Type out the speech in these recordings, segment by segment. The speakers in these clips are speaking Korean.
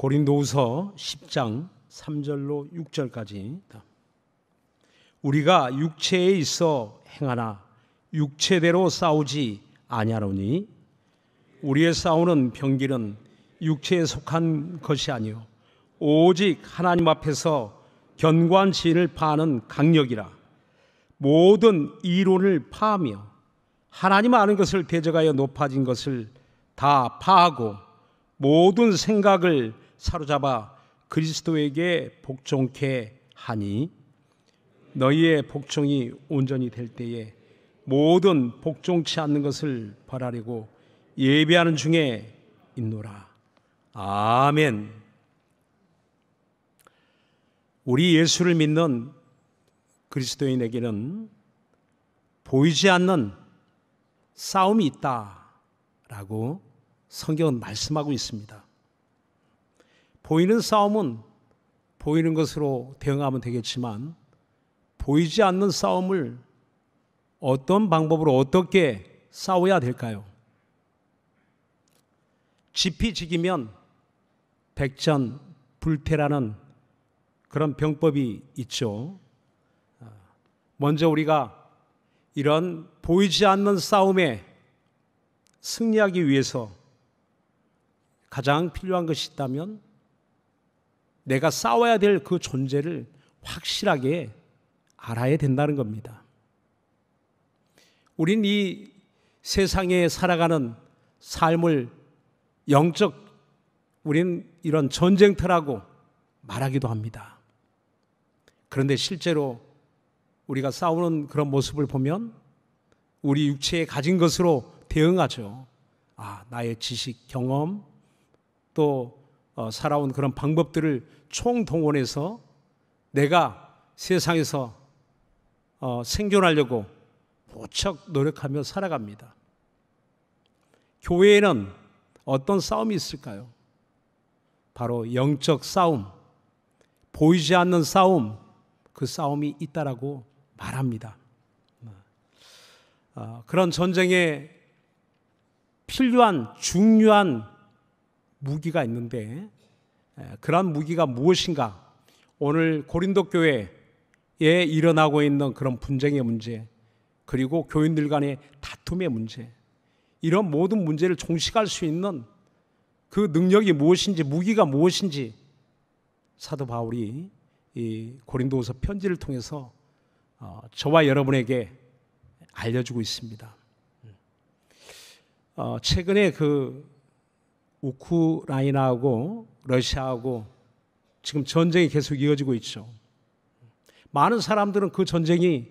고린도후서 10장 3절로 6절까지 우리가 육체에 있어 행하나 육체대로 싸우지 아니하노니 우리의 싸우는 병기는 육체에 속한 것이 아니요 오직 하나님 앞에서 견고한 진을 파는 강력이라 모든 이론을 파하며 하나님 아는 것을 대적하여 높아진 것을 다 파하고 모든 생각을 사로잡아 그리스도에게 복종케 하니 너희의 복종이 온전히 될 때에 모든 복종치 않는 것을 벌하려고 예배하는 중에 있노라. 아멘. 우리 예수를 믿는 그리스도인에게는 보이지 않는 싸움이 있다라고 성경은 말씀하고 있습니다. 보이는 싸움은 보이는 것으로 대응하면 되겠지만 보이지 않는 싸움을 어떤 방법으로 어떻게 싸워야 될까요? 지피지기면 백전 불태라는 그런 병법이 있죠. 먼저 우리가 이런 보이지 않는 싸움에 승리하기 위해서 가장 필요한 것이 있다면 내가 싸워야 될 그 존재를 확실하게 알아야 된다는 겁니다. 우린 이 세상에 살아가는 삶을 영적, 우린 이런 전쟁터라고 말하기도 합니다. 그런데 실제로 우리가 싸우는 그런 모습을 보면 우리 육체에 가진 것으로 대응하죠. 아, 나의 지식, 경험, 또 어, 살아온 그런 방법들을 총동원해서 내가 세상에서 어, 생존하려고 무척 노력하며 살아갑니다. 교회에는 어떤 싸움이 있을까요? 바로 영적 싸움, 보이지 않는 싸움, 그 싸움이 있다라고 말합니다. 어, 그런 전쟁에 필요한 중요한 무기가 있는데 예, 그러한 무기가 무엇인가? 오늘 고린도 교회에 일어나고 있는 그런 분쟁의 문제, 그리고 교인들 간의 다툼의 문제, 이런 모든 문제를 종식할 수 있는 그 능력이 무엇인지, 무기가 무엇인지 사도 바울이 이고린도서 편지를 통해서 어, 저와 여러분에게 알려주고 있습니다. 어, 최근에 그 우크라이나하고 러시아하고 지금 전쟁이 계속 이어지고 있죠. 많은 사람들은 그 전쟁이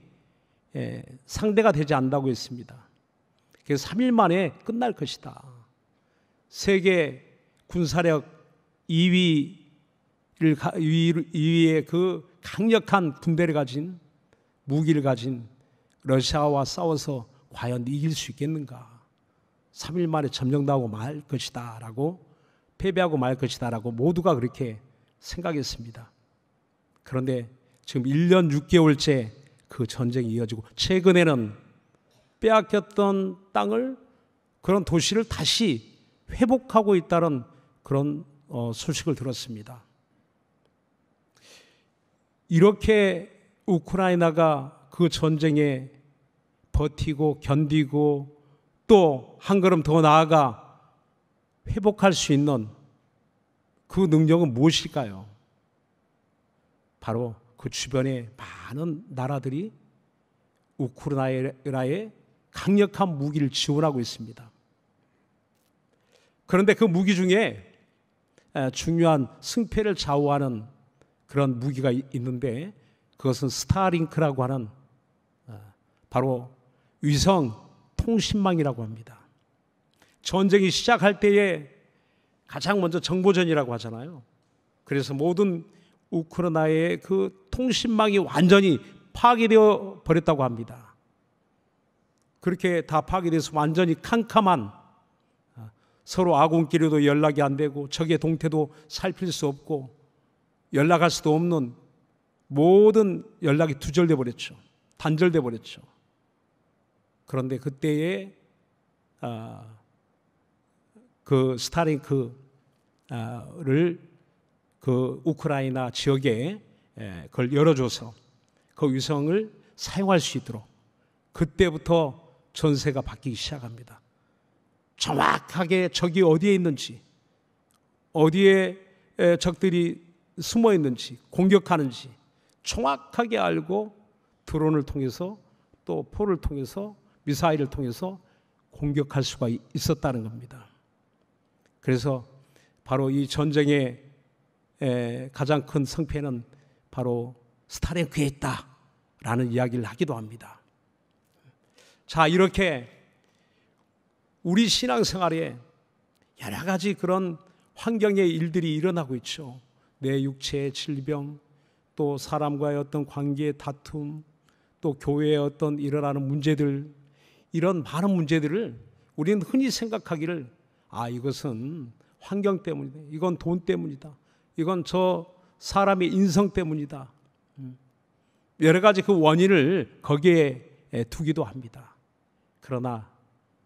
예, 상대가 되지 않는다고 했습니다. 그래서 3일 만에 끝날 것이다. 세계 군사력 2위를 2위의 그 강력한 군대를 가진 무기를 가진 러시아와 싸워서 과연 이길 수 있겠는가? 3일 만에 점령당하고 말 것이다라고 패배하고 말 것이다라고 모두가 그렇게 생각했습니다. 그런데 지금 1년 6개월째 그 전쟁이 이어지고 최근에는 빼앗겼던 땅을 그런 도시를 다시 회복하고 있다는 그런 어, 소식을 들었습니다. 이렇게 우크라이나가 그 전쟁에 버티고 견디고 또 한 걸음 더 나아가 회복할 수 있는 그 능력은 무엇일까요? 바로 그 주변의 많은 나라들이 우크라이나에 강력한 무기를 지원하고 있습니다. 그런데 그 무기 중에 중요한 승패를 좌우하는 그런 무기가 있는데 그것은 스타링크라고 하는 어, 바로 위성 통신망이라고 합니다. 전쟁이 시작할 때에 가장 먼저 정보전이라고 하잖아요. 그래서 모든 우크라이나의 그 통신망이 완전히 파괴되어 버렸다고 합니다. 그렇게 다 파괴돼서 완전히 캄캄한 아, 서로 아군끼리도 연락이 안 되고 적의 동태도 살필 수 없고 연락할 수도 없는 모든 연락이 두절돼 버렸죠. 단절돼 버렸죠. 그런데 그때에 아, 그 스타링크를 그, 아, 그 우크라이나 지역에 예, 그걸 열어줘서 그 위성을 사용할 수 있도록 그때부터 전세가 바뀌기 시작합니다. 정확하게 적이 어디에 있는지, 어디에 적들이 숨어 있는지, 공격하는지 정확하게 알고 드론을 통해서 또 포를 통해서 미사일을 통해서 공격할 수가 있었다는 겁니다. 그래서 바로 이 전쟁의 가장 큰 성패는 바로 스타의 귀에 있다라는 이야기를 하기도 합니다. 자, 이렇게 우리 신앙생활에 여러 가지 그런 환경의 일들이 일어나고 있죠. 내 육체의 질병, 또 사람과의 어떤 관계의 다툼, 또 교회의 어떤 일어나는 문제들, 이런 많은 문제들을 우리는 흔히 생각하기를 아, 이것은 환경 때문이다. 이건 돈 때문이다. 이건 저 사람의 인성 때문이다. 음. 여러 가지 그 원인을 거기에 두기도 합니다. 그러나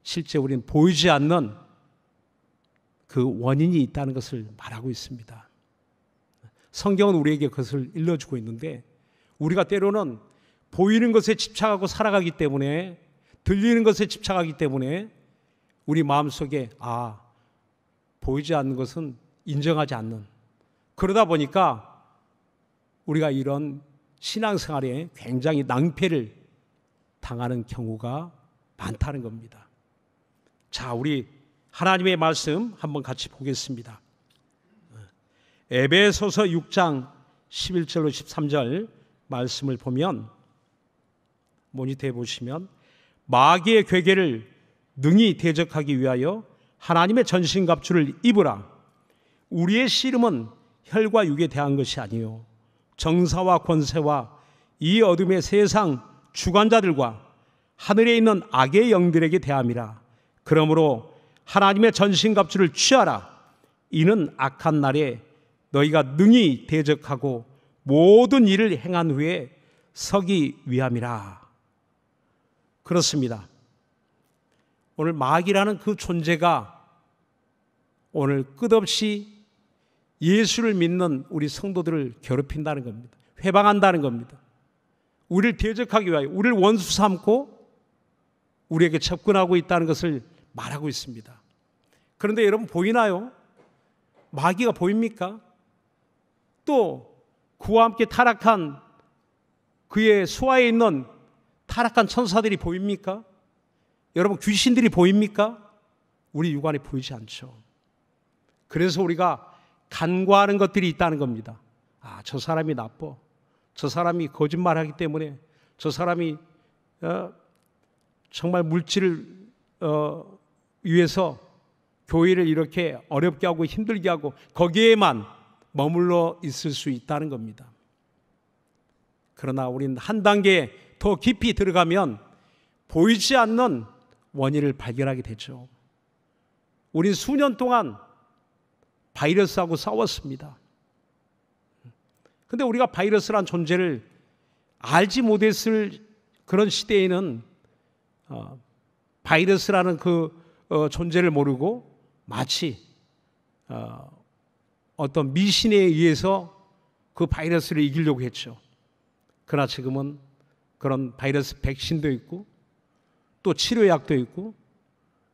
실제 우리는 보이지 않는 그 원인이 있다는 것을 말하고 있습니다. 성경은 우리에게 그것을 일러주고 있는데 우리가 때로는 보이는 것에 집착하고 살아가기 때문에 들리는 것에 집착하기 때문에 우리 마음속에 아 보이지 않는 것은 인정하지 않는 그러다 보니까 우리가 이런 신앙생활에 굉장히 낭패를 당하는 경우가 많다는 겁니다. 자, 우리 하나님의 말씀 한번 같이 보겠습니다. 에베소서 6장 11절로 13절 말씀을 보면 모니터에 보시면 마귀의 괴계를 능히 대적하기 위하여 하나님의 전신갑주를 입으라. 우리의 씨름은 혈과 육에 대한 것이 아니요 정사와 권세와 이 어둠의 세상 주관자들과 하늘에 있는 악의 영들에게 대함이라. 그러므로 하나님의 전신갑주를 취하라. 이는 악한 날에 너희가 능히 대적하고 모든 일을 행한 후에 서기 위함이라. 그렇습니다. 오늘 마귀라는 그 존재가 오늘 끝없이 예수를 믿는 우리 성도들을 괴롭힌다는 겁니다. 회방한다는 겁니다. 우리를 대적하기 위하여 우리를 원수 삼고 우리에게 접근하고 있다는 것을 말하고 있습니다. 그런데 여러분 보이나요? 마귀가 보입니까? 또 그와 함께 타락한 그의 수하에 있는 타락한 천사들이 보입니까? 여러분 귀신들이 보입니까? 우리 육안에 보이지 않죠. 그래서 우리가 간과하는 것들이 있다는 겁니다. 아, 저 사람이 나빠. 저 사람이 거짓말하기 때문에 저 사람이 어, 정말 물질을 어, 위해서 교회를 이렇게 어렵게 하고 힘들게 하고 거기에만 머물러 있을 수 있다는 겁니다. 그러나 우리한 단계 더 깊이 들어가면 보이지 않는 원인을 발견하게 되죠. 우린 수년 동안 바이러스하고 싸웠습니다. 근데 우리가 바이러스란 존재를 알지 못했을 그런 시대에는 어, 바이러스라는 그 어, 존재를 모르고 마치 어, 어떤 미신에 의해서 그 바이러스를 이기려고 했죠. 그러나 지금은 그런 바이러스 백신도 있고 또 치료약도 있고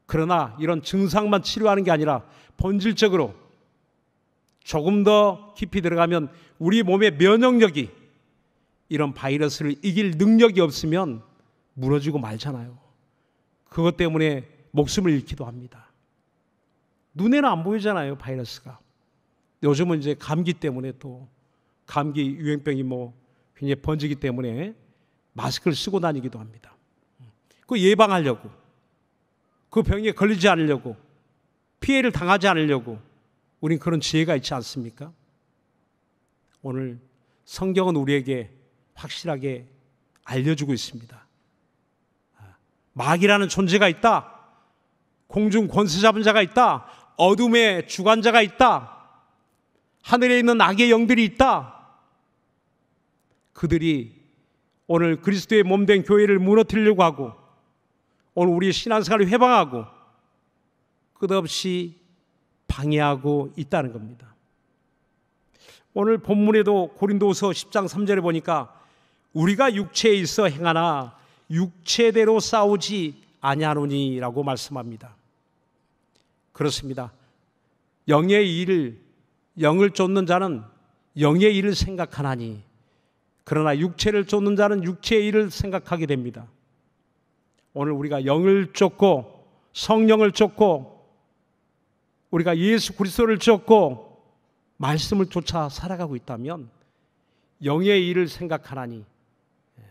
그러나 이런 증상만 치료하는 게 아니라 본질적으로 조금 더 깊이 들어가면 우리 몸의 면역력이 이런 바이러스를 이길 능력이 없으면 무너지고 말잖아요. 그것 때문에 목숨을 잃기도 합니다. 눈에는 안 보이잖아요, 바이러스가. 요즘은 이제 감기 때문에 또 감기 유행병이 뭐 굉장히 번지기 때문에 마스크를 쓰고 다니기도 합니다. 그 예방하려고 그 병에 걸리지 않으려고 피해를 당하지 않으려고 우린 그런 지혜가 있지 않습니까? 오늘 성경은 우리에게 확실하게 알려주고 있습니다. 아, 마귀라는 존재가 있다. 공중 권세 잡은 자가 있다. 어둠의 주관자가 있다. 하늘에 있는 악의 영들이 있다. 그들이 오늘 그리스도의 몸된 교회를 무너뜨리려고 하고 오늘 우리 신앙생활을 회방하고 끝없이 방해하고 있다는 겁니다. 오늘 본문에도 고린도서 10장 3절에 보니까 우리가 육체에 있어 행하나 육체대로 싸우지 아니하노니라고 말씀합니다. 그렇습니다. 영의 일을 영을 쫓는 자는 영의 일을 생각하나니 그러나 육체를 쫓는 자는 육체의 일을 생각하게 됩니다. 오늘 우리가 영을 쫓고 성령을 쫓고 우리가 예수 그리스도를 쫓고 말씀을 쫓아 살아가고 있다면 영의 일을 생각하라니 예,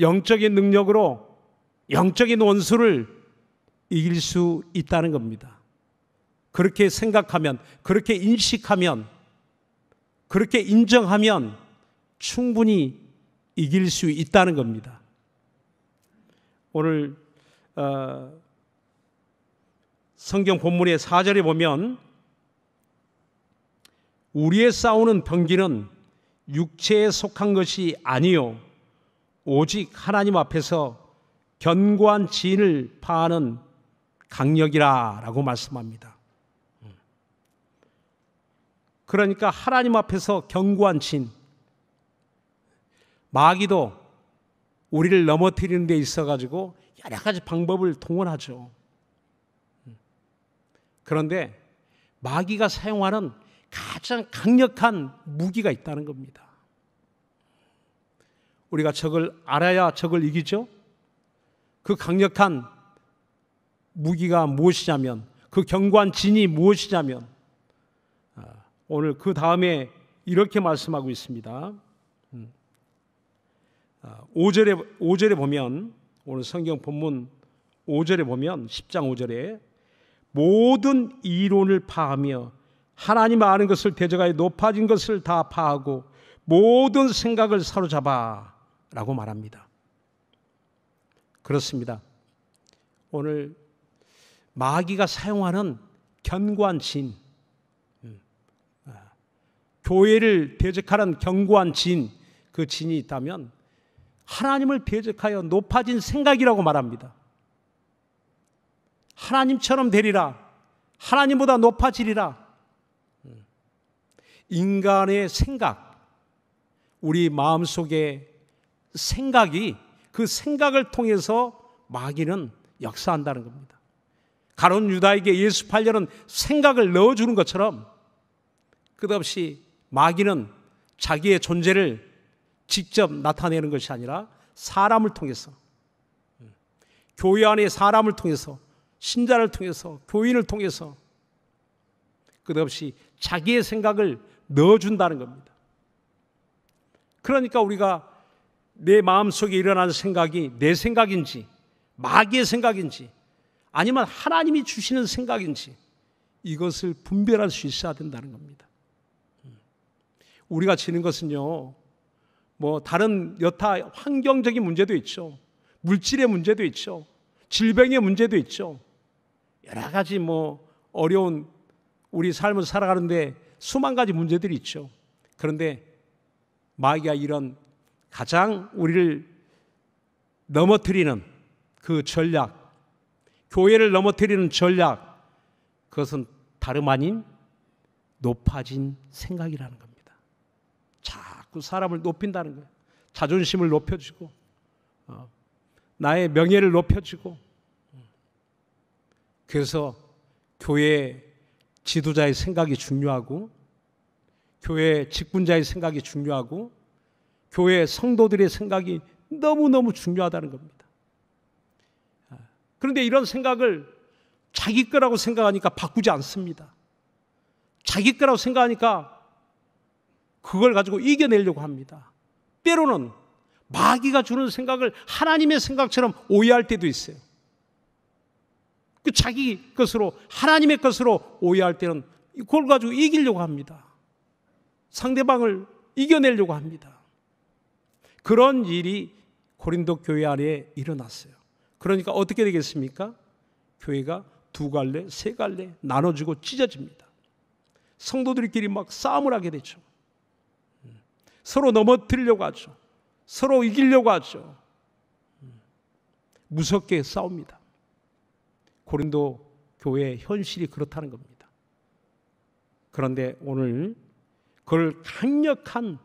영적인 능력으로 영적인 원수를 이길 수 있다는 겁니다. 그렇게 생각하면, 그렇게 인식하면, 그렇게 인정하면 충분히 이길 수 있다는 겁니다. 오늘 어, 성경 본문의 4절에 보면 우리의 싸우는 병기는 육체에 속한 것이 아니요 오직 하나님 앞에서 견고한 진을 파하는 강력이라라고 말씀합니다. 그러니까 하나님 앞에서 견고한 진 마귀도 우리를 넘어뜨리는 데 있어 가지고 여러 가지 방법을 동원하죠. 그런데 마귀가 사용하는 가장 강력한 무기가 있다는 겁니다. 우리가 적을 알아야 적을 이기죠. 그 강력한 무기가 무엇이냐면 그 경관 진이 무엇이냐면 아, 오늘 그 다음에 이렇게 말씀하고 있습니다. 5절에 어, 5절에 보면 오늘 성경 본문 5절에 보면 10장 5절에 모든 이론을 파하며 하나님 아는 것을 대적하여 높아진 것을 다 파하고 모든 생각을 사로잡아 라고 말합니다. 그렇습니다. 오늘 마귀가 사용하는 견고한 진, 음, 아, 교회를 대적하는 견고한 진, 그 진이 있다면 하나님을 배적하여 높아진 생각이라고 말합니다. 하나님처럼 되리라. 하나님보다 높아지리라. 인간의 생각, 우리 마음 속에 생각이 그 생각을 통해서 마귀는 역사한다는 겁니다. 가론 유다에게 예수 팔려는 생각을 넣어주는 것처럼 끝없이 마귀는 자기의 존재를 직접 나타내는 것이 아니라 사람을 통해서 교회 안에 사람을 통해서 신자를 통해서 교인을 통해서 끝없이 자기의 생각을 넣어준다는 겁니다. 그러니까 우리가 내 마음속에 일어나는 생각이 내 생각인지 마귀의 생각인지 아니면 하나님이 주시는 생각인지 이것을 분별할 수 있어야 된다는 겁니다. 우리가 지는 것은요, 뭐 다른 여타 환경적인 문제도 있죠. 물질의 문제도 있죠. 질병의 문제도 있죠. 여러 가지 뭐 어려운 우리 삶을 살아가는데 수만 가지 문제들이 있죠. 그런데 마귀가 이런 가장 우리를 넘어뜨리는 그 전략, 교회를 넘어뜨리는 전략, 그것은 다름 아닌 높아진 생각이라는 겁니다. 자꾸 사람을 높인다는 거예요. 자존심을 높여주고 어, 나의 명예를 높여주고 그래서 교회 지도자의 생각이 중요하고 교회 직분자의 생각이 중요하고 교회 성도들의 생각이 너무너무 중요하다는 겁니다. 아, 그런데 이런 생각을 자기 거라고 생각하니까 바꾸지 않습니다. 자기 거라고 생각하니까 그걸 가지고 이겨내려고 합니다. 때로는 마귀가 주는 생각을 하나님의 생각처럼 오해할 때도 있어요. 그 자기 것으로 하나님의 것으로 오해할 때는 그걸 가지고 이기려고 합니다. 상대방을 이겨내려고 합니다. 그런 일이 고린도 교회 안에 일어났어요. 그러니까 어떻게 되겠습니까? 교회가 두 갈래, 세 갈래 나눠지고 찢어집니다. 성도들끼리 막 싸움을 하게 되죠. 서로 넘어뜨리려고 하죠. 서로 이기려고 하죠. 무섭게 싸웁니다. 고린도 교회의 현실이 그렇다는 겁니다. 그런데 오늘 그걸 강력한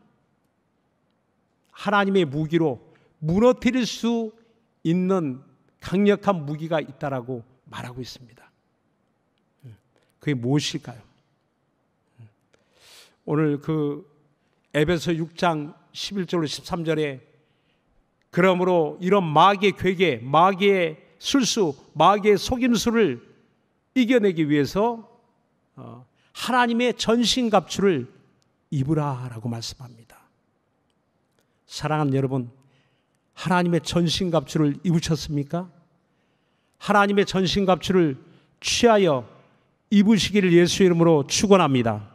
하나님의 무기로 무너뜨릴 수 있는 강력한 무기가 있다라고 말하고 있습니다. 그게 무엇일까요? 오늘 그 에베소 6장 11절로 13절에 그러므로 이런 마귀의 괴계, 마귀의 술수, 마귀의 속임수를 이겨내기 위해서 어, 하나님의 전신갑주를 입으라라고 말씀합니다. 사랑하는 여러분, 하나님의 전신갑주를 입으셨습니까? 하나님의 전신갑주를 취하여 입으시기를 예수 이름으로 축원합니다.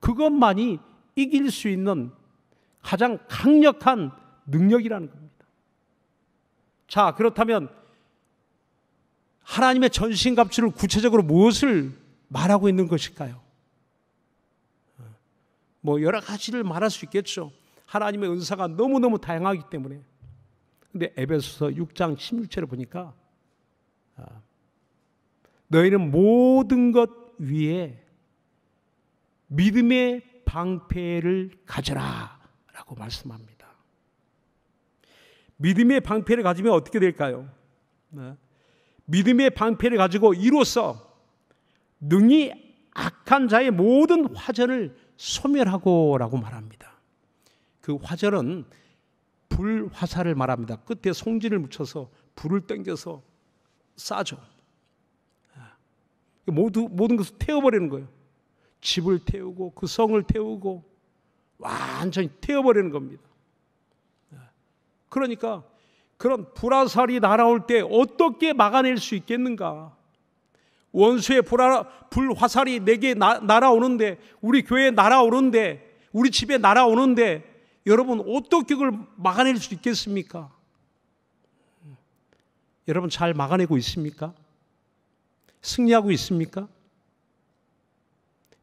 그것만이 이길 수 있는 가장 강력한 능력이라는 겁니다. 자, 그렇다면 하나님의 전신갑주를 구체적으로 무엇을 말하고 있는 것일까요? 뭐 여러 가지를 말할 수 있겠죠. 하나님의 은사가 너무너무 다양하기 때문에. 근데 에베소서 6장 16절을 보니까 아, 너희는 모든 것 위에 믿음의 방패를 가져라 라고 말씀합니다. 믿음의 방패를 가지면 어떻게 될까요? 네. 믿음의 방패를 가지고 이로써 능히 악한 자의 모든 화전을 소멸하고 라고 말합니다. 그 화전은 불화살을 말합니다. 끝에 송진을 묻혀서 불을 당겨서 싸죠. 네. 모두, 모든 것을 태워버리는 거예요. 집을 태우고 그 성을 태우고 완전히 태워버리는 겁니다. 네. 그러니까 그런 불화살이 날아올 때 어떻게 막아낼 수 있겠는가? 원수의 불화, 불화살이 내게 나, 날아오는데 우리 교회에 날아오는데 우리 집에 날아오는데 여러분 어떻게 그걸 막아낼 수 있겠습니까? 여러분 잘 막아내고 있습니까? 승리하고 있습니까?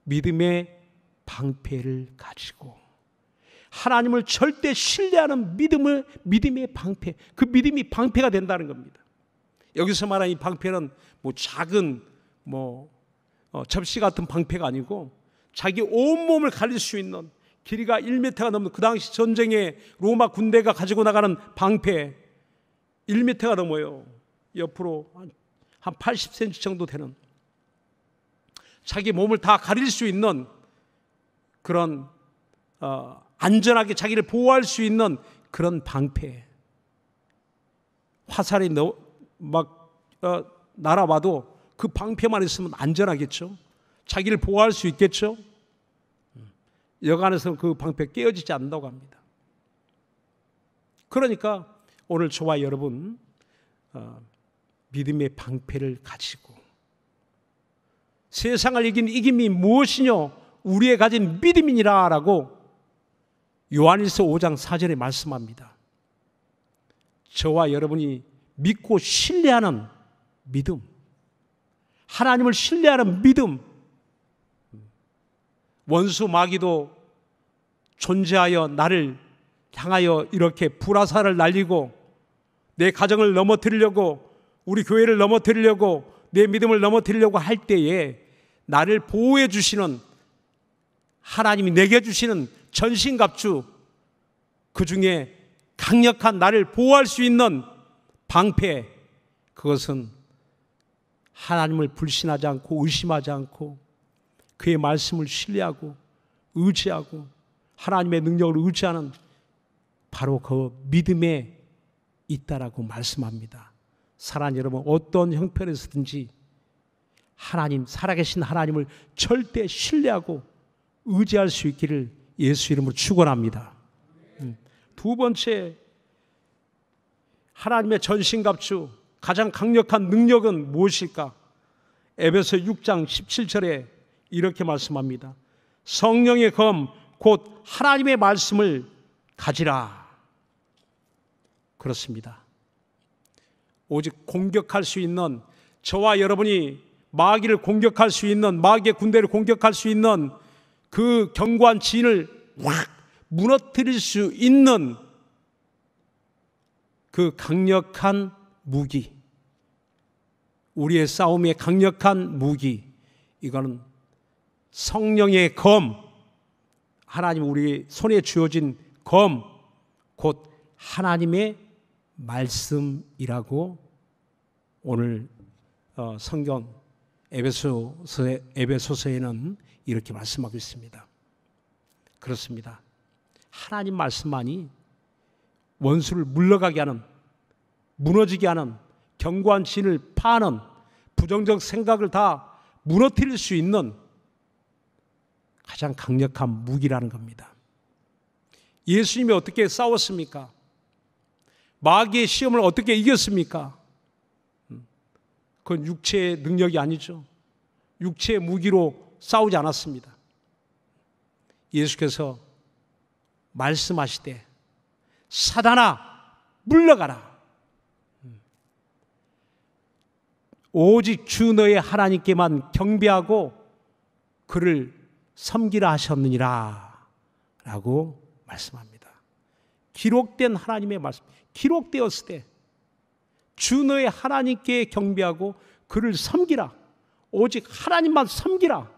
믿음의 방패를 가지고 하나님을 절대 신뢰하는 믿음을 믿음의 방패 그 믿음이 방패가 된다는 겁니다. 여기서 말하는 이 방패는 뭐 작은 뭐 어, 접시 같은 방패가 아니고 자기 온 몸을 가릴 수 있는 길이가 1m가 넘는 그 당시 전쟁에 로마 군대가 가지고 나가는 방패 1m가 넘어요. 옆으로 한, 한 80cm 정도 되는 자기 몸을 다 가릴 수 있는 그런 어, 안전하게 자기를 보호할 수 있는 그런 방패. 화살이 너, 막 어, 날아와도 그 방패만 있으면 안전하겠죠. 자기를 보호할 수 있겠죠. 여간에서그 음. 방패 깨어지지 않는다고 합니다. 그러니까 오늘 저와 여러분 어, 믿음의 방패를 가지고 세상을 이긴 이김이 무엇이뇨? 우리의 가진 믿음이니라 라고 요한일서 5장 4절에 말씀합니다. 저와 여러분이 믿고 신뢰하는 믿음, 하나님을 신뢰하는 믿음, 원수 마귀도 존재하여 나를 향하여 이렇게 불화살을 날리고 내 가정을 넘어뜨리려고 우리 교회를 넘어뜨리려고 내 믿음을 넘어뜨리려고 할 때에 나를 보호해 주시는 하나님이 내게 주시는 전신갑주 그 중에 강력한 나를 보호할 수 있는 방패 그것은 하나님을 불신하지 않고 의심하지 않고 그의 말씀을 신뢰하고 의지하고 하나님의 능력을 의지하는 바로 그 믿음에 있다라고 말씀합니다. 사랑하는 여러분 어떤 형편에서든지 하나님 살아계신 하나님을 절대 신뢰하고 의지할 수 있기를 예수 이름으로 축원합니다. 음. 두 번째 하나님의 전신갑주 가장 강력한 능력은 무엇일까? 에베소 6장 17절에 이렇게 말씀합니다. 성령의 검 곧 하나님의 말씀을 가지라. 그렇습니다. 오직 공격할 수 있는 저와 여러분이 마귀를 공격할 수 있는 마귀의 군대를 공격할 수 있는 그 견고한 진을 확 무너뜨릴 수 있는 그 강력한 무기 우리의 싸움의 강력한 무기 이거는 성령의 검 하나님 우리 손에 쥐어진 검 곧 하나님의 말씀이라고 오늘 어, 성경 에베소서에, 에베소서에는 이렇게 말씀하고 있습니다. 그렇습니다. 하나님 말씀만이 원수를 물러가게 하는, 무너지게 하는, 견고한 진을 파는, 부정적 생각을 다 무너뜨릴 수 있는 가장 강력한 무기라는 겁니다. 예수님이 어떻게 싸웠습니까? 마귀의 시험을 어떻게 이겼습니까? 음. 그건 육체의 능력이 아니죠. 육체의 무기로 싸우지 않았습니다. 예수께서 말씀하시되 사단아 물러가라. 음. 오직 주 너의 하나님께만 경배하고 그를 섬기라 하셨느니라 라고 말씀합니다. 기록된 하나님의 말씀. 기록되었을 때 주 너의 하나님께 경배하고 그를 섬기라. 오직 하나님만 섬기라.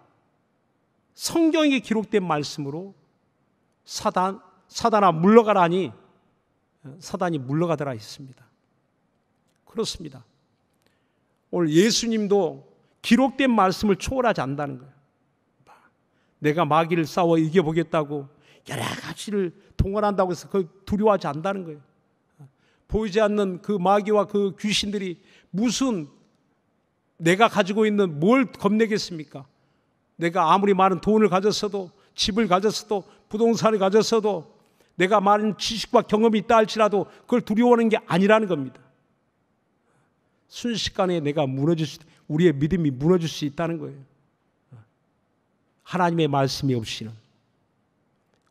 성경에 기록된 말씀으로 사단 사단아 물러가라니 사단이 물러가더라 했습니다. 그렇습니다. 오늘 예수님도 기록된 말씀을 초월하지 않는다는 거예요. 내가 마귀를 싸워 이겨보겠다고 여러 가지를 동원한다고 해서 그 두려워하지 않는다는 거예요. 보이지 않는 그 마귀와 그 귀신들이 무슨 내가 가지고 있는 뭘 겁내겠습니까? 내가 아무리 많은 돈을 가졌어도 집을 가졌어도 부동산을 가졌어도 내가 많은 지식과 경험이 있다 할지라도 그걸 두려워하는 게 아니라는 겁니다. 순식간에 내가 무너질 수, 우리의 믿음이 무너질 수 있다는 거예요. 하나님의 말씀이 없이는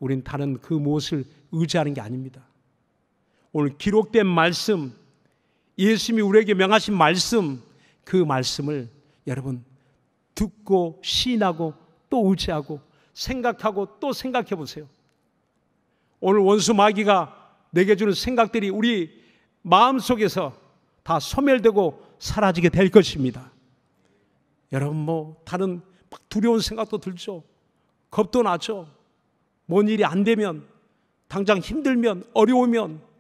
우린 다른 그 무엇을 의지하는 게 아닙니다. 오늘 기록된 말씀, 예수님이 우리에게 명하신 말씀, 그 말씀을 여러분 듣고 신하고또 의지하고 생각하고 또 생각해 보세요. 오늘 원수 마귀가 내게 주는 생각들이 우리 마음 속에서 다 소멸되고 사라지게 될 것입니다. 여러분 뭐 다른 두려운 생각도 들죠. 겁도 나죠. 뭔 일이 안 되면 당장 힘들면 어려우면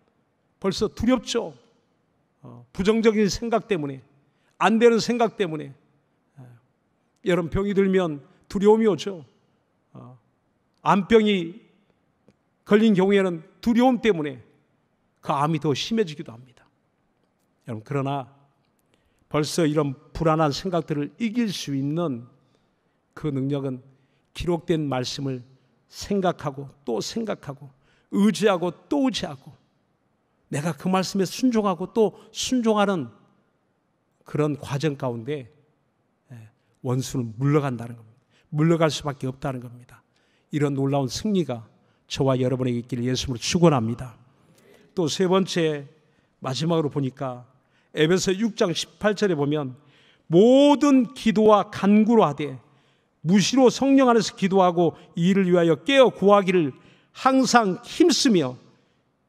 벌써 두렵죠. 어, 부정적인 생각 때문에, 안 되는 생각 때문에. 어, 여러분 병이 들면 두려움이 오죠. 어, 암병이 걸린 경우에는 두려움 때문에 그 암이 더 심해지기도 합니다. 여러분 그러나 벌써 이런 불안한 생각들을 이길 수 있는 그 능력은 기록된 말씀을 생각하고 또 생각하고 의지하고 또 의지하고 내가 그 말씀에 순종하고 또 순종하는 그런 과정 가운데 예, 원수는 물러간다는 겁니다. 물러갈 수밖에 없다는 겁니다. 이런 놀라운 승리가 저와 여러분에게 있기를 예수님으로 축원합니다. 또 세 번째 마지막으로 보니까 에베소 6장 18절에 보면 모든 기도와 간구로 하되 무시로 성령 안에서 기도하고 이를 위하여 깨어 구하기를 항상 힘쓰며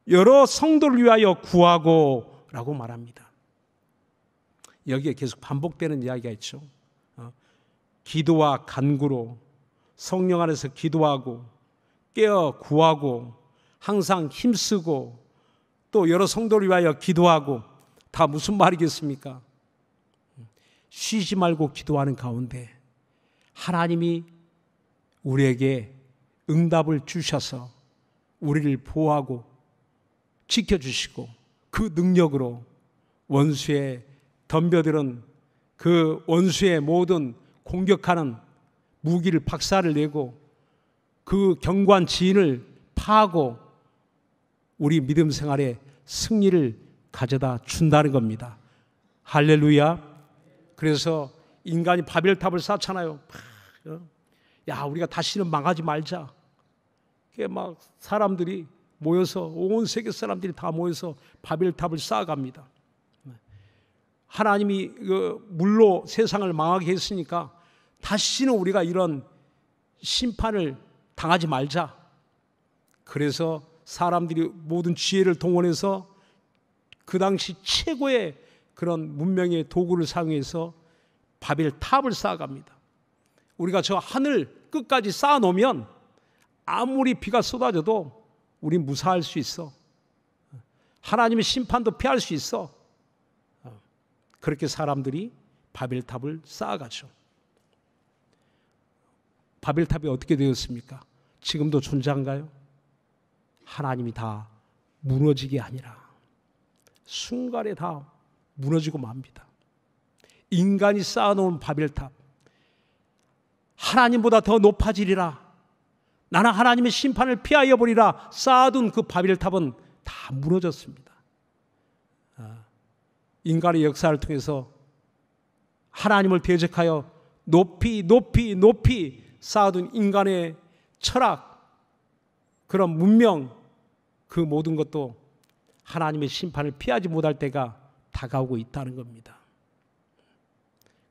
여러 성도를 위하여 구하고 라고 말합니다. 여기에 계속 반복되는 이야기가 있죠. 어, 기도와 간구로 성령 안에서 기도하고 깨어 구하고 항상 힘쓰고 또 여러 성도를 위하여 기도하고 다 무슨 말이겠습니까? 쉬지 말고 기도하는 가운데 하나님이 우리에게 응답을 주셔서 우리를 보호하고 지켜주시고 그 능력으로 원수의 덤벼들은 그 원수의 모든 공격하는 무기를 박살을 내고 그 경관 지인을 파고 우리 믿음 생활에 승리를 가져다 준다는 겁니다. 할렐루야. 그래서 인간이 바벨탑을 쌓잖아요. 어? 야, 우리가 다시는 망하지 말자. 그게 막 사람들이 모여서 온 세계 사람들이 다 모여서 바벨탑을 쌓아갑니다. 하나님이 그 물로 세상을 망하게 했으니까 다시는 우리가 이런 심판을 당하지 말자. 그래서 사람들이 모든 지혜를 동원해서 그 당시 최고의 그런 문명의 도구를 사용해서 바벨탑을 쌓아갑니다. 우리가 저 하늘 끝까지 쌓아놓으면 아무리 비가 쏟아져도 우리 무사할 수 있어. 하나님의 심판도 피할 수 있어. 그렇게 사람들이 바벨탑을 쌓아가죠. 바벨탑이 어떻게 되었습니까? 지금도 존재한가요? 하나님이 다 무너지게 아니라 순간에 다 무너지고 맙니다. 인간이 쌓아놓은 바벨탑. 하나님보다 더 높아지리라. 나는 하나님의 심판을 피하여 버리라 쌓아둔 그 바빌탑은 다 무너졌습니다. 아, 인간의 역사를 통해서 하나님을 대적하여 높이 높이 높이 쌓아둔 인간의 철학 그런 문명 그 모든 것도 하나님의 심판을 피하지 못할 때가 다가오고 있다는 겁니다.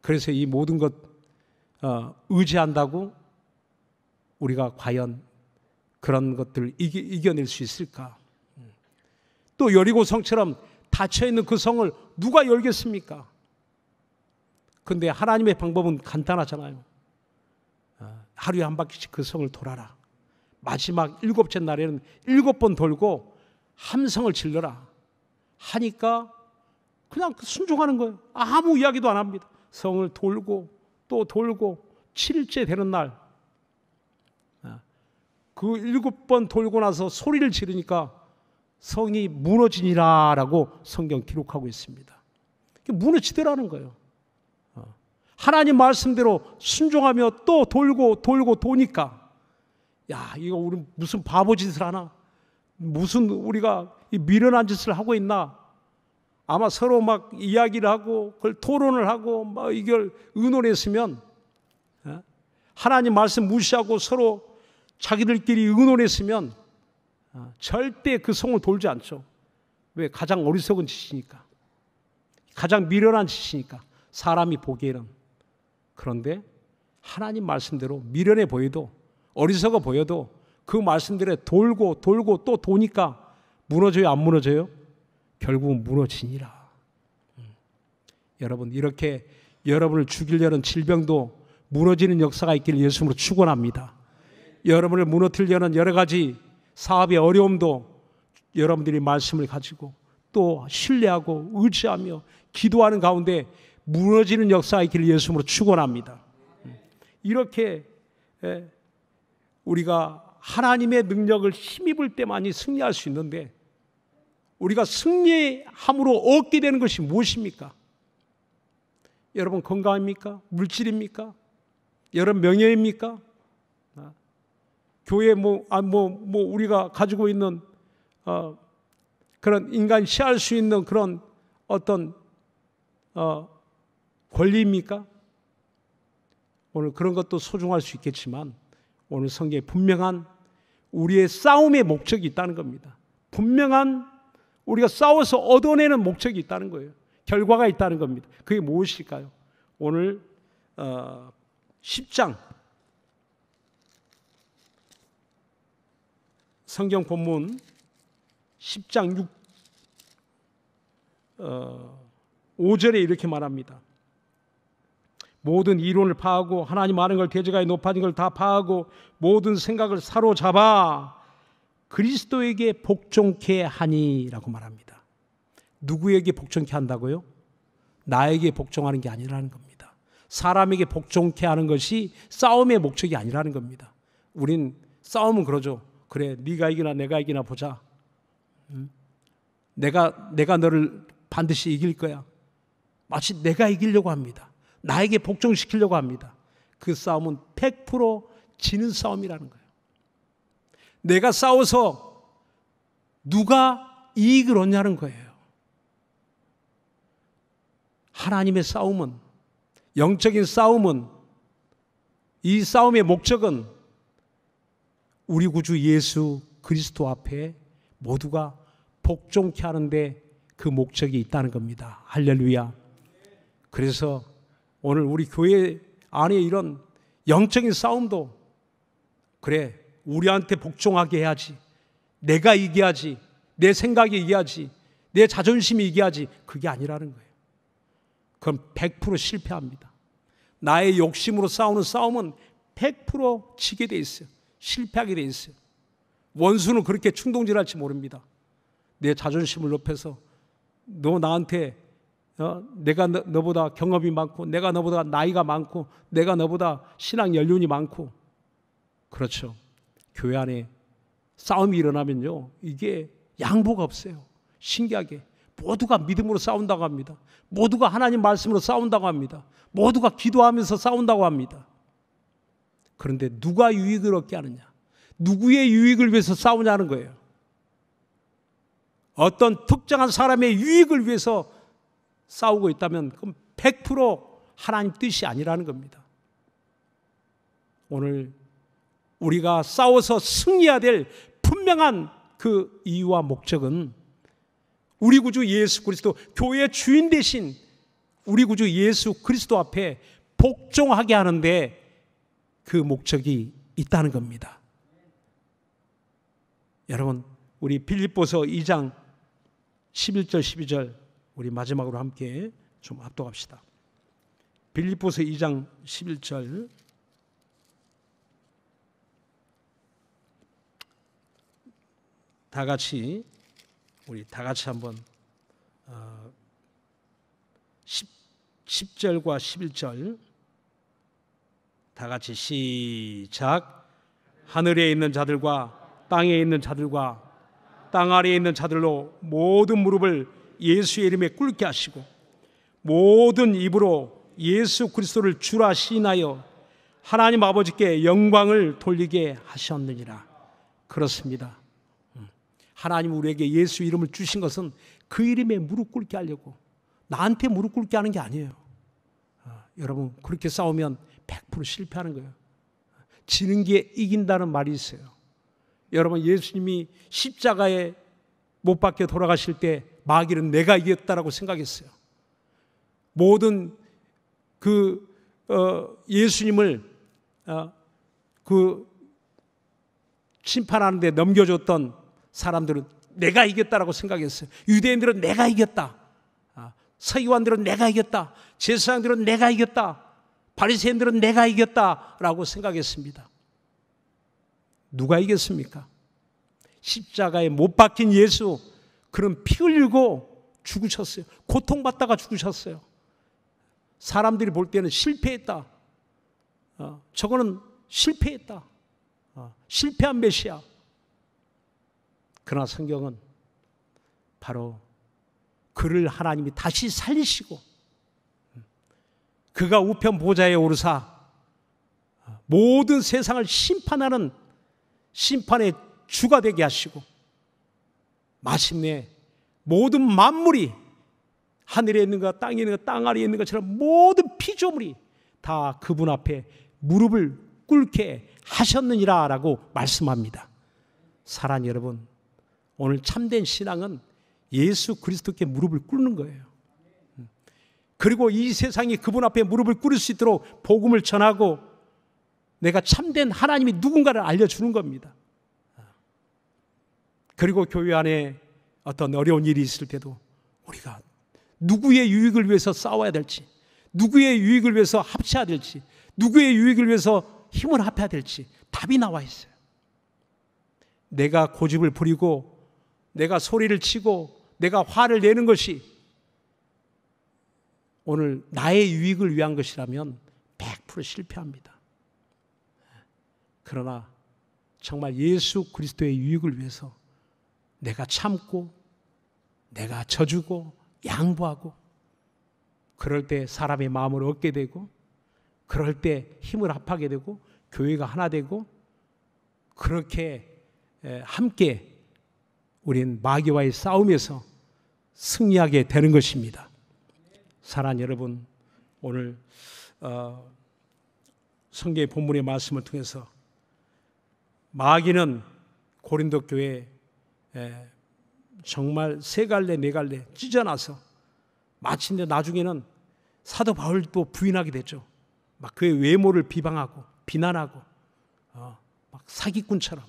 그래서 이 모든 것 어, 의지한다고 우리가 과연 그런 것들을 이기, 이겨낼 수 있을까? 또 여리고 성처럼 닫혀 있는 그 성을 누가 열겠습니까? 근데 하나님의 방법은 간단하잖아요. 아, 하루에 한 바퀴씩 그 성을 돌아라. 마지막 일곱째 날에는 일곱 번 돌고 함성을 질러라. 하니까 그냥 순종하는 거예요. 아무 이야기도 안 합니다. 성을 돌고 또 돌고 7일째 되는 날그 일곱 번 돌고 나서 소리를 지르니까 성이 무너지니라라고 성경 기록하고 있습니다. 무너지더라는 거예요. 어. 하나님 말씀대로 순종하며 또 돌고 돌고 도니까 야 이거 우리 무슨 바보 짓을 하나 무슨 우리가 미련한 짓을 하고 있나 아마 서로 막 이야기를 하고 그걸 토론을 하고 막 이걸 의논했으면 어? 하나님 말씀 무시하고 서로 자기들끼리 의논했으면 아, 절대 그 성을 돌지 않죠. 왜? 가장 어리석은 짓이니까. 가장 미련한 짓이니까. 사람이 보기에는. 그런데 하나님 말씀대로 미련해 보여도 어리석어 보여도 그 말씀대로 돌고 돌고 또 도니까 무너져요? 안 무너져요? 결국은 무너지니라. 음. 여러분, 이렇게 여러분을 죽이려는 질병도 무너지는 역사가 있기를 예수님으로 축원합니다. 여러분을 무너뜨리려는 여러 가지 사업의 어려움도 여러분들이 말씀을 가지고 또 신뢰하고 의지하며 기도하는 가운데 무너지는 역사의 길을 예수님으로 추원합니다 이렇게 예, 우리가 하나님의 능력을 힘입을 때만이 승리할 수 있는데 우리가 승리함으로 얻게 되는 것이 무엇입니까? 여러분 건강입니까? 물질입니까? 여러분 명예입니까? 교회 뭐, 아, 뭐, 뭐 우리가 가지고 있는 어, 그런 인간 시할 수 있는 그런 어떤 어, 권리입니까? 오늘 그런 것도 소중할 수 있겠지만 오늘 성경에 분명한 우리의 싸움의 목적이 있다는 겁니다. 분명한 우리가 싸워서 얻어내는 목적이 있다는 거예요. 결과가 있다는 겁니다. 그게 무엇일까요? 오늘 어, 10장 성경 본문 10장 6 어, 5절에 이렇게 말합니다. 모든 이론을 파하고 하나님 아는 걸 대적하여 높아진 걸 다 파하고 모든 생각을 사로잡아 그리스도에게 복종케 하니라고 말합니다. 누구에게 복종케 한다고요? 나에게 복종하는 게 아니라는 겁니다. 사람에게 복종케 하는 것이 싸움의 목적이 아니라는 겁니다. 우린 싸움은 그러죠. 그래 네가 이기나 내가 이기나 보자. 내가 내가 너를 반드시 이길 거야. 마치 내가 이기려고 합니다. 나에게 복종시키려고 합니다. 그 싸움은 100% 지는 싸움이라는 거예요. 내가 싸워서 누가 이익을 얻냐는 거예요. 하나님의 싸움은 영적인 싸움은 이 싸움의 목적은 우리 구주 예수 그리스도 앞에 모두가 복종케 하는데 그 목적이 있다는 겁니다. 할렐루야. 그래서 오늘 우리 교회 안에 이런 영적인 싸움도 그래 우리한테 복종하게 해야지. 내가 이겨야지. 내 생각이 이겨야지. 내 자존심이 이겨야지. 그게 아니라는 거예요. 그럼 100% 실패합니다. 나의 욕심으로 싸우는 싸움은 100% 지게 돼 있어요. 실패하게 돼 있어요. 원수는 그렇게 충동질할지 모릅니다. 내 자존심을 높여서 너 나한테 어? 내가 너, 보다 경험이 많고 내가 너보다 나이가 많고 내가 너보다 신앙 연륜이 많고 그렇죠. 교회 안에 싸움이 일어나면요. 이게 양보가 없어요. 신기하게 모두가 믿음으로 싸운다고 합니다. 모두가 하나님 말씀으로 싸운다고 합니다. 모두가 기도하면서 싸운다고 합니다. 그런데 누가 유익을 얻게 하느냐? 누구의 유익을 위해서 싸우냐는 거예요. 어떤 특정한 사람의 유익을 위해서 싸우고 있다면 그럼 100% 하나님 뜻이 아니라는 겁니다. 오늘 우리가 싸워서 승리해야 될 분명한 그 이유와 목적은 우리 구주 예수 그리스도 교회 주인 대신 우리 구주 예수 그리스도 앞에 복종하게 하는데 그 목적이 있다는 겁니다. 여러분, 우리 빌립보서 2장 11절 12절 우리 마지막으로 함께 좀 합독합시다. 빌립보서 2장 11절 다 같이 우리 다 같이 한번 어, 10, 절과 11절 다 같이 시작. 하늘에 있는 자들과 땅에 있는 자들과 땅 아래에 있는 자들로 모든 무릎을 예수의 이름에 꿇게 하시고 모든 입으로 예수 그리스도를 주라 시인하여 하나님 아버지께 영광을 돌리게 하셨느니라. 그렇습니다. 음. 하나님 우리에게 예수 이름을 주신 것은 그 이름에 무릎 꿇게 하려고 나한테 무릎 꿇게 하는 게 아니에요. 아, 여러분 그렇게 싸우면 100% 실패하는 거예요. 지는 게 이긴다는 말이 있어요. 여러분 예수님이 십자가에 못 박혀 돌아가실 때 마귀는 내가 이겼다라고 생각했어요. 모든 그 어, 예수님을 어, 그 심판하는데 넘겨줬던 사람들은 내가 이겼다라고 생각했어요. 유대인들은 내가 이겼다. 아, 서기관들은 내가 이겼다. 제사장들은 내가 이겼다. 바리새인들은 내가 이겼다라고 생각했습니다. 누가 이겼습니까? 십자가에 못 박힌 예수 그런 피 흘리고 죽으셨어요. 고통받다가 죽으셨어요. 사람들이 볼 때는 실패했다. 어, 저거는 실패했다. 어, 실패한 메시아. 그러나 성경은 바로 그를 하나님이 다시 살리시고 그가 우편 보좌에 오르사 모든 세상을 심판하는 심판의 주가 되게 하시고 마침내 모든 만물이 하늘에 있는 것, 땅에 있는 것, 땅 아래에 있는 것처럼 모든 피조물이 다 그분 앞에 무릎을 꿇게 하셨느니라 라고 말씀합니다. 사랑 여러분, 오늘 참된 신앙은 예수 그리스도께 무릎을 꿇는 거예요. 그리고 이 세상이 그분 앞에 무릎을 꿇을 수 있도록 복음을 전하고 내가 참된 하나님이 누군가를 알려주는 겁니다. 그리고 교회 안에 어떤 어려운 일이 있을 때도 우리가 누구의 유익을 위해서 싸워야 될지, 누구의 유익을 위해서 합쳐야 될지, 누구의 유익을 위해서 힘을 합해야 될지 답이 나와 있어요. 내가 고집을 부리고, 내가 소리를 치고, 내가 화를 내는 것이 오늘 나의 유익을 위한 것이라면 100% 실패합니다. 그러나 정말 예수 그리스도의 유익을 위해서 내가 참고 내가 져주고 양보하고 그럴 때 사람의 마음을 얻게 되고 그럴 때 힘을 합하게 되고 교회가 하나 되고 그렇게 함께 우린 마귀와의 싸움에서 승리하게 되는 것입니다. 사랑 여러분, 오늘 어, 성경의 본문의 말씀을 통해서 마귀는 고린도 교회 에 정말 세 갈래 네 갈래 찢어나서 마침내 나중에는 사도 바울도 부인하게 됐죠. 막 그의 외모를 비방하고 비난하고 어, 막 사기꾼처럼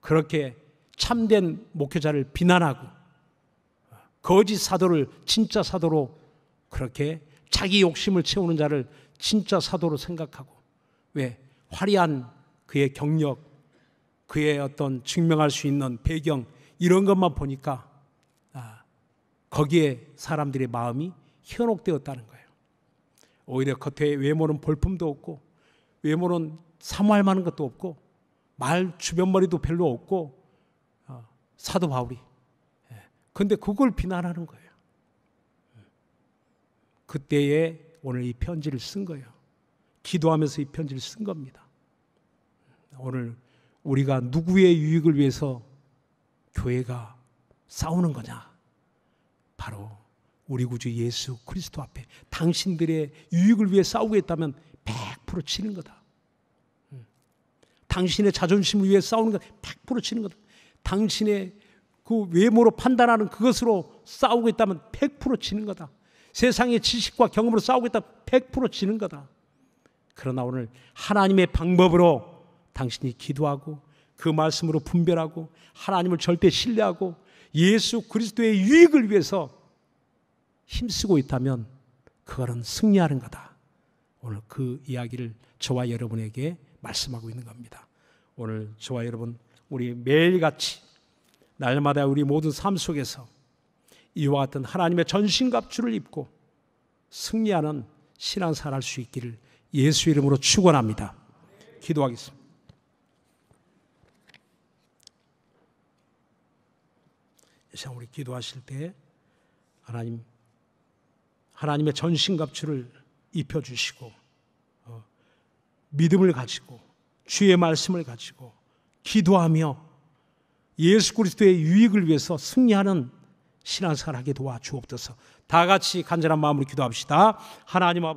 그렇게 참된 목회자를 비난하고 어, 거짓 사도를 진짜 사도로 그렇게 자기 욕심을 채우는 자를 진짜 사도로 생각하고 왜 화려한 그의 경력, 그의 어떤 증명할 수 있는 배경 이런 것만 보니까 아, 거기에 사람들의 마음이 현혹되었다는 거예요. 오히려 겉에 외모는 볼품도 없고 외모는 사모할 만한 것도 없고 말 주변머리도 별로 없고 어, 사도 바울이 예. 근데 그걸 비난하는 거예요. 그때에 오늘 이 편지를 쓴 거예요. 기도하면서 이 편지를 쓴 겁니다. 오늘 우리가 누구의 유익을 위해서 교회가 싸우는 거냐? 바로 우리 구주 예수 그리스도 앞에 당신들의 유익을 위해 싸우겠다면 100% 치는 거다. 당신의 자존심을 위해 싸우는 거 100% 치는 거다. 당신의 그 외모로 판단하는 그것으로 싸우고 있다면 100% 치는 거다. 세상의 지식과 경험으로 싸우고있다100% 지는 거다. 그러나 오늘 하나님의 방법으로 당신이 기도하고 그 말씀으로 분별하고 하나님을 절대 신뢰하고 예수 그리스도의 유익을 위해서 힘쓰고 있다면 그거는 승리하는 거다. 오늘 그 이야기를 저와 여러분에게 말씀하고 있는 겁니다. 오늘 저와 여러분 우리 매일같이 날마다 우리 모든 삶 속에서 이와 같은 하나님의 전신갑주를 입고 승리하는 신앙생활 할수 있기를 예수 이름으로 축원합니다. 기도하겠습니다. 이상 우리 기도하실 때 하나님 하나님의 전신갑주를 입혀 주시고 어, 믿음을 가지고 주의 말씀을 가지고 기도하며 예수 그리스도의 유익을 위해서 승리하는 신앙생활하게 도와 주옵소서. 다 같이 간절한 마음으로 기도합시다. 하나님 아버지